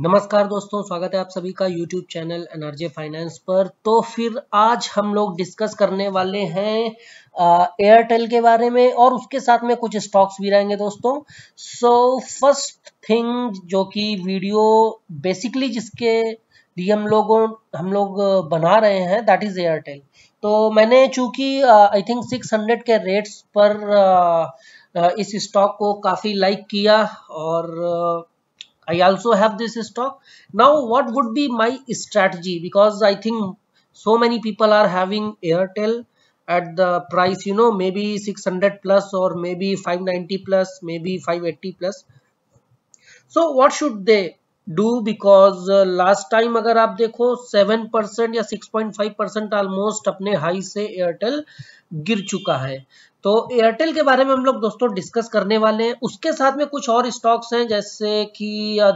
नमस्कार दोस्तों स्वागत है आप सभी का YouTube चैनल एनर्जी फाइनेंस पर तो फिर आज हम लोग डिस्कस करने वाले हैं एयरटेल के बारे में और उसके साथ में कुछ स्टॉक्स भी रहेंगे दोस्तों सो फर्स्ट थिंग जो कि वीडियो बेसिकली जिसके लिए हम लोगों हम लोग बना रहे हैं दैट इज एयरटेल तो मैंने चूंकि आई थिंक सिक्स के रेट्स पर uh, uh, इस स्टॉक को काफ़ी लाइक किया और uh, I also have this stock. Now what would be my strategy because I think so many people are having Airtel at the price you know maybe 600 plus or maybe 590 plus maybe 580 plus. So what should they do because last time अगर आप देखो seven percent या six point five percent almost अपने हाई से Airtel गिर चुका है तो एयरटेल के बारे में हम लोग दोस्तों डिस्कस करने वाले हैं उसके साथ में कुछ और स्टॉक्स हैं जैसे कि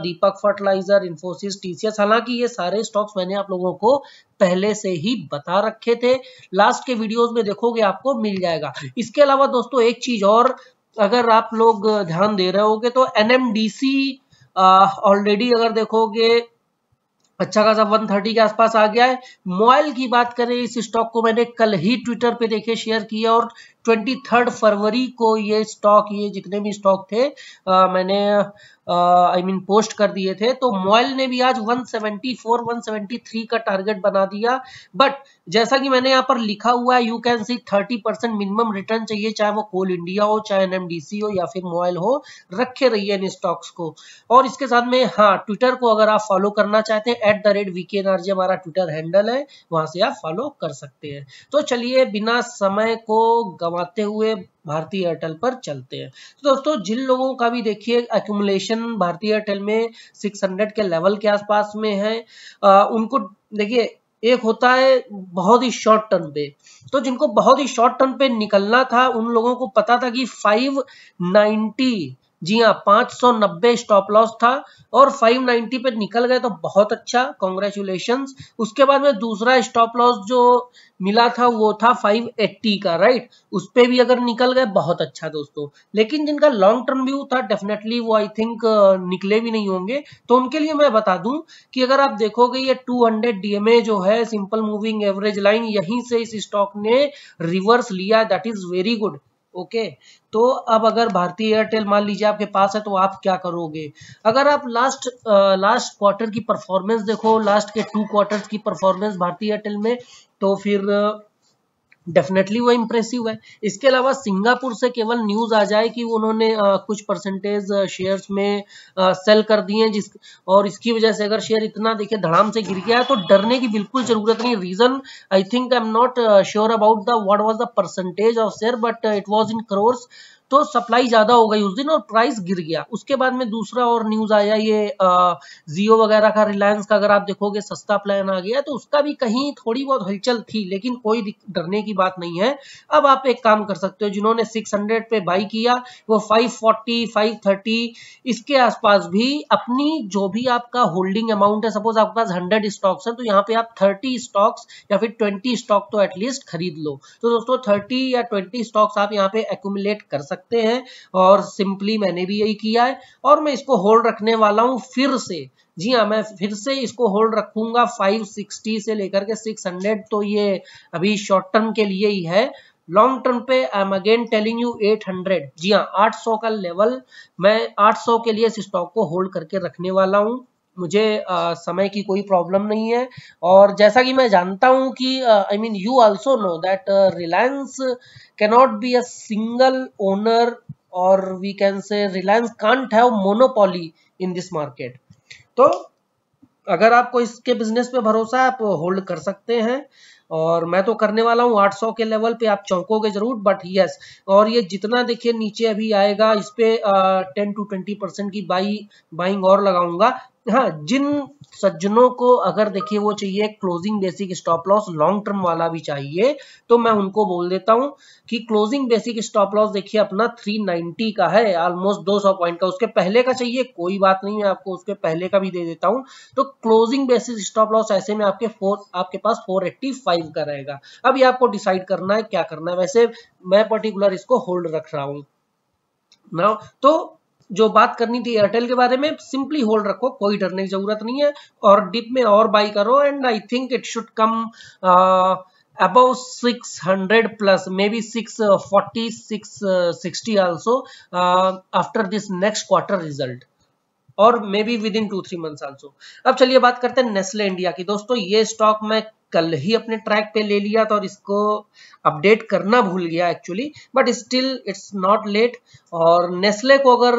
दीपक फर्टिलाइजर इन्फोसिस टीसीएस हालांकि ये सारे स्टॉक्स मैंने आप लोगों को पहले से ही बता रखे थे लास्ट के वीडियोस में देखोगे आपको मिल जाएगा इसके अलावा दोस्तों एक चीज और अगर आप लोग uh, ध्यान दे रहे होगे तो एनएमडीसी ऑलरेडी अगर देखोगे अच्छा खासा 130 के आसपास आ गया है मोबाइल की बात करें इस स्टॉक को मैंने कल ही ट्विटर पे देखे शेयर किया और ट्वेंटी थर्ड फरवरी को ये स्टॉक ये जितने भी स्टॉक थे आ, मैंने आई मीन पोस्ट कर दिए थे तो मॉयल ने भी आज 174 173 का टारगेट बना दिया बट जैसा कि मैंने यहाँ पर लिखा हुआ है you can see 30 percent minimum return चाहिए चाहे वो कोल इंडिया हो चाहे एनएमडीसी हो या फिर मॉयल हो रखे रहिए इन स्टॉक्स को और इसके साथ में हाँ ट्विटर को अगर आप फॉलो करना चाहते हैं एट द रेट वीके हमारा ट्विटर हैंडल है वहां से आप फॉलो कर सकते हैं तो चलिए बिना समय को गवा कमाते हुए भारतीय एयरटेल पर चलते हैं तो दोस्तों जिन लोगों का भी देखिए एक्यूमुलेशन भारतीय एयरटेल में 600 के लेवल के आसपास में है आ, उनको देखिए एक होता है बहुत ही शॉर्ट टर्म पे तो जिनको बहुत ही शॉर्ट टर्म पे निकलना था उन लोगों को पता था कि 590 जी हाँ 590 स्टॉप लॉस था और 590 पे निकल गए तो बहुत अच्छा कॉन्ग्रेचुलेशन उसके बाद में दूसरा स्टॉप लॉस जो मिला था वो था 580 का राइट उस पर भी अगर निकल गए बहुत अच्छा दोस्तों लेकिन जिनका लॉन्ग टर्म व्यू था डेफिनेटली वो आई थिंक निकले भी नहीं होंगे तो उनके लिए मैं बता दूं कि अगर आप देखोगे ये 200 डीएमए जो है सिंपल मूविंग एवरेज लाइन यहीं से इस स्टॉक ने रिवर्स लिया that is very good okay तो अब अगर भारतीय एयरटेल मान लीजिए आपके पास है तो आप क्या करोगे अगर आप लास्ट आ, लास्ट क्वार्टर की परफॉर्मेंस देखो लास्ट के टू क्वार्टर्स की परफॉर्मेंस भारतीय एयरटेल में तो फिर डेफिनेटली वो इम्प्रेसिव है इसके अलावा सिंगापुर से केवल न्यूज आ जाए कि उन्होंने कुछ परसेंटेज शेयर्स में सेल कर दिए जिस और इसकी वजह से अगर शेयर इतना देखिए धड़ाम से गिर गया है तो डरने की बिल्कुल जरूरत नहीं reason I think I am not sure about the what was the percentage of share but it was in crores तो सप्लाई ज्यादा हो गई उस दिन और प्राइस गिर गया उसके बाद में दूसरा और न्यूज आया ये जियो वगैरह का रिलायंस का अगर आप देखोगे सस्ता प्लान आ गया तो उसका भी कहीं थोड़ी बहुत हलचल थी लेकिन कोई डरने की बात नहीं है अब आप एक काम कर सकते हो जिन्होंने 600 पे बाई किया वो 540 530 इसके आसपास भी अपनी जो भी आपका होल्डिंग अमाउंट है सपोज आपके पास हंड्रेड स्टॉक्स है तो यहाँ पे आप थर्टी स्टॉक्स या फिर ट्वेंटी स्टॉक तो एटलीस्ट खरीद लो तो दोस्तों थर्टी या ट्वेंटी स्टॉक्स आप यहाँ पे एक्यूमुलेट कर सकते सकते हैं और सिंपली मैंने भी यही किया है और मैं इसको होल्ड रखने वाला हूँ फिर से जी हाँ मैं फिर से इसको होल्ड रखूंगा 560 से लेकर के 600 तो ये अभी शॉर्ट टर्म के लिए ही है लॉन्ग टर्म पे I am again telling you 800 जी हाँ 800 का लेवल मैं 800 के लिए इस स्टॉक को होल्ड करके रखने वाला हूँ मुझे आ, समय की कोई प्रॉब्लम नहीं है और जैसा कि मैं जानता हूं कि I mean you also know that Reliance cannot be a single owner और we can say Reliance can't have monopoly in this market तो अगर आपको इसके बिजनेस पे भरोसा है आप होल्ड कर सकते हैं और मैं तो करने वाला हूँ 800 के लेवल पे आप चौंकोगे जरूर बट यस और ये जितना देखिए नीचे अभी आएगा इस पे टेन टू ट्वेंटी परसेंट की बाई बाइंग और लगाऊंगा हाँ जिन सज्जनों को अगर देखिए वो चाहिए closing basic stop loss long term वाला भी चाहिए तो मैं उनको बोल देता हूँ कि क्लोजिंग बेसिक स्टॉप लॉस देखिए अपना 390 का है ऑलमोस्ट 200 पॉइंट का उसके पहले का चाहिए कोई बात नहीं मैं आपको उसके पहले का भी दे देता हूँ तो क्लोजिंग बेसिक स्टॉप लॉस ऐसे में आपके फोर आपके पास फोर का रहेगा अब ये आपको डिसाइड करना है क्या करना है वैसे मैं पर्टिकुलर इसको होल्ड रख रहा हूँ ना तो जो बात करनी थी एयरटेल के बारे में सिंपली होल्ड रखो कोई डरने की जरूरत नहीं है और डिप में और बाई करो and I think it should come plus 600 be six 640 six sixty uh, after this next quarter result or maybe within two three months also अब चलिए बात करते हैं नेस्ले इंडिया की दोस्तों ये स्टॉक मैं कल ही अपने ट्रैक पे ले लिया था और इसको अपडेट करना भूल गया actually but still it's not late और नेस्ले को अगर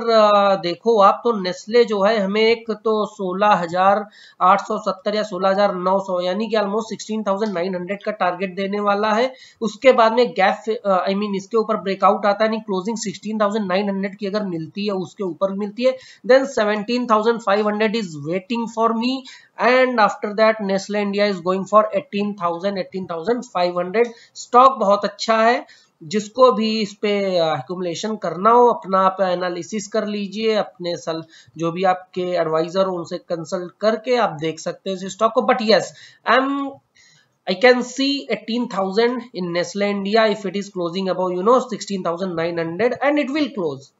देखो आप तो नेस्ले जो है हमें एक तो 16,870 या 16,900 यानी कि ऑलमोस्ट 16,900 का टारगेट देने वाला है उसके बाद में गैप आई मीन इसके ऊपर ब्रेकआउट आता है क्लोजिंग 16,900 की अगर मिलती है उसके ऊपर मिलती है then 17,500 is waiting for me and after that Nestle India is going for 18,000 18,500 stock बहुत अच्छा है जिसको भी इस पे एकुमलेशन करना हो अपना आप एनालिसिस कर लीजिए अपने सल जो भी आपके एडवाइजर हो उनसे कंसल्ट करके आप देख सकते हैं इस स्टॉक को but yes I am thousand in see 18,000 if it is closing it you know sixteen thousand nine 16,900 and it will close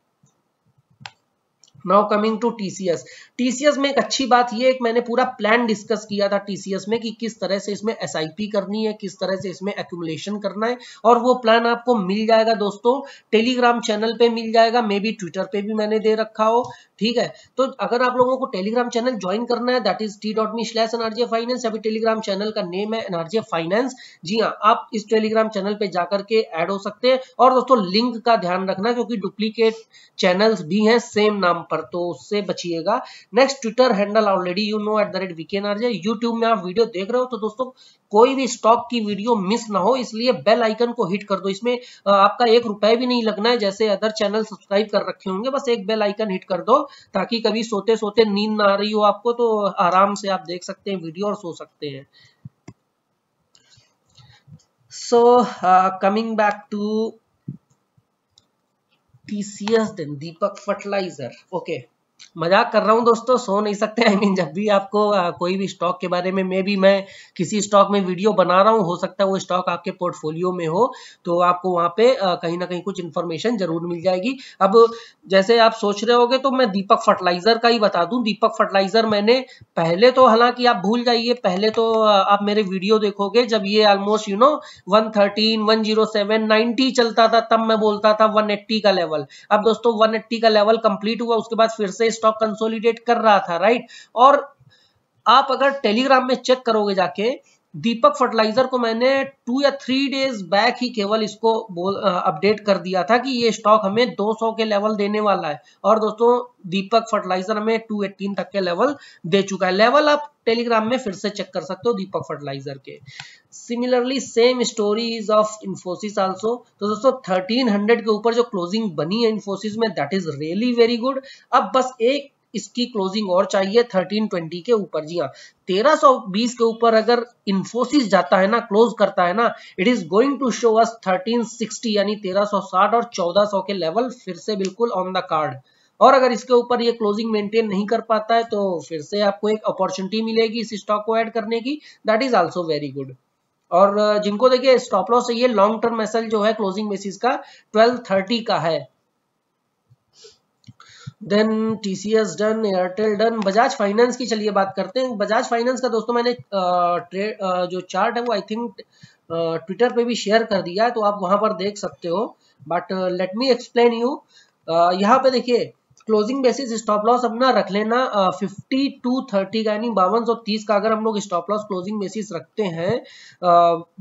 now coming to TCS TCS में एक अच्छी बात ये एक मैंने पूरा प्लान डिस्कस किया था टीसीएस में कि किस तरह से इसमें एस करनी है किस तरह से इसमें एक्यूमुलेशन करना है और वो प्लान आपको मिल जाएगा दोस्तों टेलीग्राम चैनल पे मिल जाएगा मे बी ट्विटर पे भी मैंने दे रखा हो ठीक है तो अगर आप लोगों को टेलीग्राम चैनल ज्वाइन करना है that is T dot me slash NRJ finance अभी टेलीग्राम चैनल का नेम है एनआरजे फाइनेंस जी हाँ आप इस टेलीग्राम चैनल पे जाकर के ऐड हो सकते हैं और दोस्तों लिंक का ध्यान रखना क्योंकि डुप्लीकेट चैनल्स भी हैं सेम नाम पर पर तो उससे बचिएगा next Twitter handle already you know at the rate VKN RJ YouTube में आप वीडियो देख रहे हो तो दोस्तों कोई भी स्टॉक की वीडियो मिस ना हो इसलिए बेल आइकन को हिट कर दो इसमें आपका एक रुपए भी नहीं लगना है जैसे अदर चैनल सब्सक्राइब कर रखे होंगे बस एक बेल आइकन हिट कर दो ताकि कभी सोते सोते नींद ना आ रही हो आपको तो आराम से आप देख सकते हैं वीडियो और सो सकते हैं so coming back to TCS then Deepak Fertilizer okay मजाक कर रहा हूँ दोस्तों सो नहीं सकते आई I मीन mean, जब भी आपको आ, कोई भी स्टॉक के बारे में मे भी मैं किसी स्टॉक में वीडियो बना रहा हूँ हो सकता है वो स्टॉक आपके पोर्टफोलियो में हो तो आपको वहाँ पे आ, कहीं ना कहीं कुछ इन्फॉर्मेशन जरूर मिल जाएगी अब जैसे आप सोच रहे होगे तो मैं दीपक फर्टिलाइजर का ही बता दूँ दीपक फर्टिलाइजर मैंने पहले तो हालांकि आप भूल जाइए पहले तो आप मेरे वीडियो देखोगे जब ये almost you know one thirteen one zero seven ninety चलता था तब मैं बोलता था वन एट्टी का लेवल अब दोस्तों वन एट्टी का लेवल कंप्लीट हुआ उसके बाद फिर से स्टॉक कंसोलिडेट कर रहा था राइट और आप अगर टेलीग्राम में चेक करोगे जाके दीपक फर्टिलाइजर को मैंने टू या थ्री डेज बैक ही केवल इसको अपडेट कर दिया था कि ये स्टॉक हमें 200 के लेवल देने वाला है और दोस्तों दीपक फर्टिलाइजर हमें 218 तक के लेवल दे चुका है लेवल आप टेलीग्राम में फिर से चेक कर सकते हो दीपक फर्टिलाइजर के similarly same story of Infosys also तो दोस्तों थर्टीन के ऊपर जो क्लोजिंग बनी है इन्फोसिस में that is really very good अब बस एक इसकी क्लोजिंग और चाहिए 1320 के ऊपर जी हाँ 1320 के ऊपर अगर इन्फोसिस जाता है ना क्लोज करता है ना it is going to show us 1360 यानी 1360 और 1400 के लेवल फिर से बिल्कुल ऑन द कार्ड और अगर इसके ऊपर ये क्लोजिंग मेंटेन नहीं कर पाता है तो फिर से आपको एक अपॉर्चुनिटी मिलेगी इस स्टॉक को एड करने की that is also very good और जिनको देखिए स्टॉप लॉस ये लॉन्ग टर्म मैसेज जो है क्लोजिंग बेसिस का 1230 का है then TCS done Airtel done Bajaj Finance की चलिए बात करते हैं बजाज फाइनेंस का दोस्तों मैंने ट्रेड जो चार्ट है वो आई थिंक ट्विटर पे भी शेयर कर दिया है तो आप वहां पर देख सकते हो but let me explain you यहाँ पे देखिए क्लोजिंग बेसिस स्टॉप लॉस अपना रख लेना फिफ्टी टू थर्टी का यानी बावन सौ तीस का अगर हम लोग स्टॉप लॉस क्लोजिंग बेसिस रखते हैं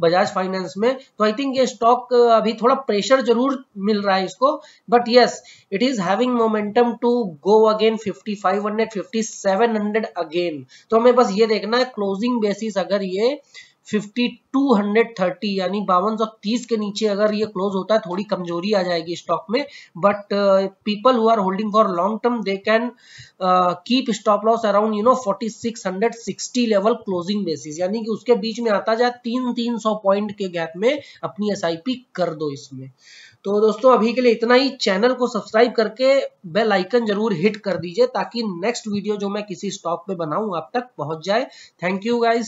बजाज फाइनेंस में तो आई थिंक ये स्टॉक अभी थोड़ा प्रेशर जरूर मिल रहा है इसको but yes it is having momentum to go again fifty fifty five hundred seven hundred again तो हमें बस ये देखना है क्लोजिंग बेसिस अगर ये 5230 यानी बावन के नीचे अगर ये क्लोज होता है थोड़ी कमजोरी आ जाएगी स्टॉक में but people who are holding for long term they can keep stop loss around you know 4660 level closing basis यानी कि उसके बीच में आता जाए तीन तीन सौ पॉइंट के गैप में अपनी एस कर दो इसमें तो दोस्तों अभी के लिए इतना ही चैनल को सब्सक्राइब करके बेल आइकन जरूर हिट कर दीजिए ताकि नेक्स्ट वीडियो जो मैं किसी स्टॉक पे बनाऊं आप तक पहुंच जाए थैंक यू गाइस